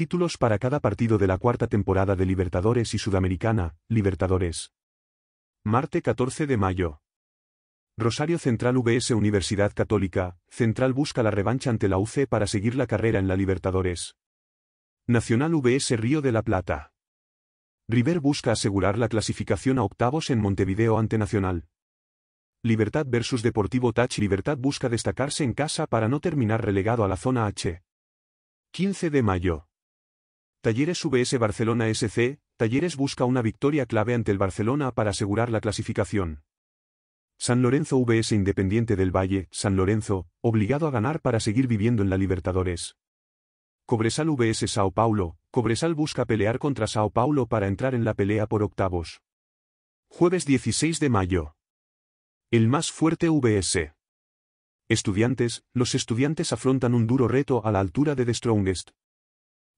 títulos para cada partido de la cuarta temporada de Libertadores y Sudamericana, Libertadores. Marte 14 de mayo. Rosario Central VS Universidad Católica, Central busca la revancha ante la UC para seguir la carrera en la Libertadores. Nacional VS Río de la Plata. River busca asegurar la clasificación a octavos en Montevideo ante Nacional. Libertad versus Deportivo Touch. Libertad busca destacarse en casa para no terminar relegado a la zona H. 15 de mayo. Talleres VS Barcelona SC, Talleres busca una victoria clave ante el Barcelona para asegurar la clasificación. San Lorenzo VS Independiente del Valle, San Lorenzo, obligado a ganar para seguir viviendo en la Libertadores. Cobresal VS Sao Paulo, Cobresal busca pelear contra Sao Paulo para entrar en la pelea por octavos. Jueves 16 de mayo. El más fuerte VS. Estudiantes, los estudiantes afrontan un duro reto a la altura de The Strongest.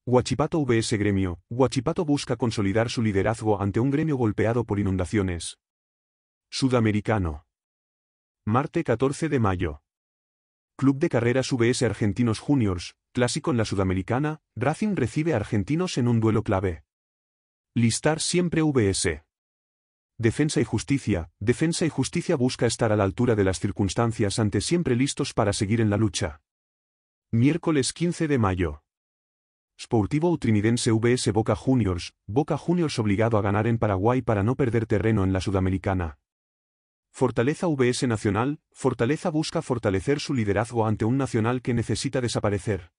Huachipato VS Gremio, Huachipato busca consolidar su liderazgo ante un gremio golpeado por inundaciones. Sudamericano. Marte 14 de mayo. Club de Carreras VS Argentinos Juniors, clásico en la Sudamericana, Racing recibe a Argentinos en un duelo clave. Listar siempre VS. Defensa y Justicia, Defensa y Justicia busca estar a la altura de las circunstancias ante siempre listos para seguir en la lucha. Miércoles 15 de mayo. Sportivo Trinidense VS Boca Juniors, Boca Juniors obligado a ganar en Paraguay para no perder terreno en la Sudamericana. Fortaleza VS Nacional, Fortaleza busca fortalecer su liderazgo ante un Nacional que necesita desaparecer.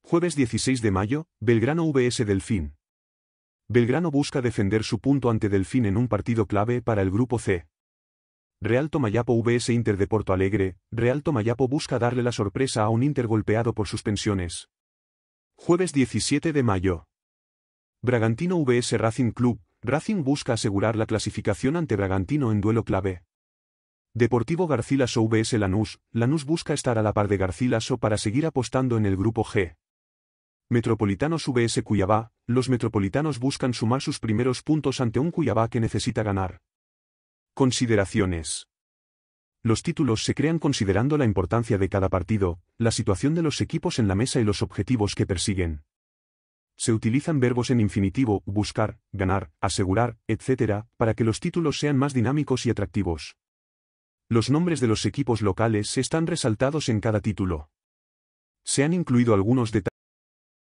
Jueves 16 de mayo, Belgrano VS Delfín. Belgrano busca defender su punto ante Delfín en un partido clave para el Grupo C. Real Tomayapo VS Inter de Porto Alegre, Real Tomayapo busca darle la sorpresa a un Inter golpeado por suspensiones. Jueves 17 de mayo. Bragantino vs Racing Club. Racing busca asegurar la clasificación ante Bragantino en duelo clave. Deportivo Garcilaso vs Lanús. Lanús busca estar a la par de Garcilaso para seguir apostando en el grupo G. Metropolitanos vs Cuyabá. Los metropolitanos buscan sumar sus primeros puntos ante un Cuyabá que necesita ganar. Consideraciones. Los títulos se crean considerando la importancia de cada partido, la situación de los equipos en la mesa y los objetivos que persiguen. Se utilizan verbos en infinitivo, buscar, ganar, asegurar, etc., para que los títulos sean más dinámicos y atractivos. Los nombres de los equipos locales están resaltados en cada título. Se han incluido algunos detalles.